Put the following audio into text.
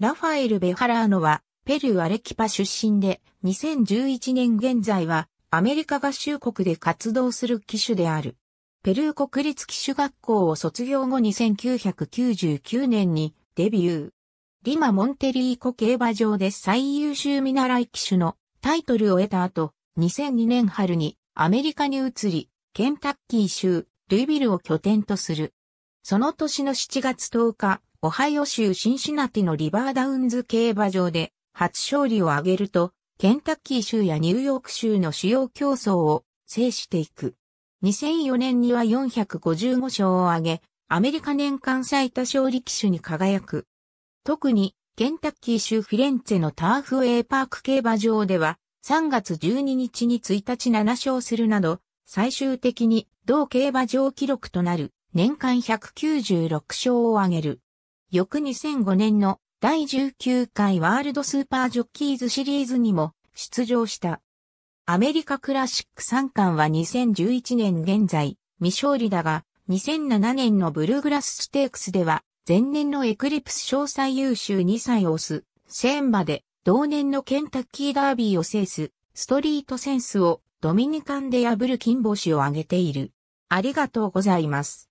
ラファエル・ベハラーノは、ペルーアレキパ出身で、2011年現在は、アメリカ合衆国で活動する機種である。ペルー国立機種学校を卒業後2 9 9 9年にデビュー。リマ・モンテリーコ競馬場で最優秀見習い機種のタイトルを得た後、2002年春にアメリカに移り、ケンタッキー州、ルイビルを拠点とする。その年の7月10日、オハイオ州シンシナティのリバーダウンズ競馬場で初勝利を挙げると、ケンタッキー州やニューヨーク州の主要競争を制していく。2004年には455勝を挙げ、アメリカ年間最多勝利騎手に輝く。特に、ケンタッキー州フィレンツェのターフウェイパーク競馬場では、3月12日に1日7勝するなど、最終的に同競馬場記録となる年間196勝を挙げる。翌2005年の第19回ワールドスーパージョッキーズシリーズにも出場した。アメリカクラシック3冠は2011年現在未勝利だが2007年のブルーグラスステークスでは前年のエクリプス詳細優秀2歳オス、センバで同年のケンタッキーダービーを制すストリートセンスをドミニカンで破る金星を挙げている。ありがとうございます。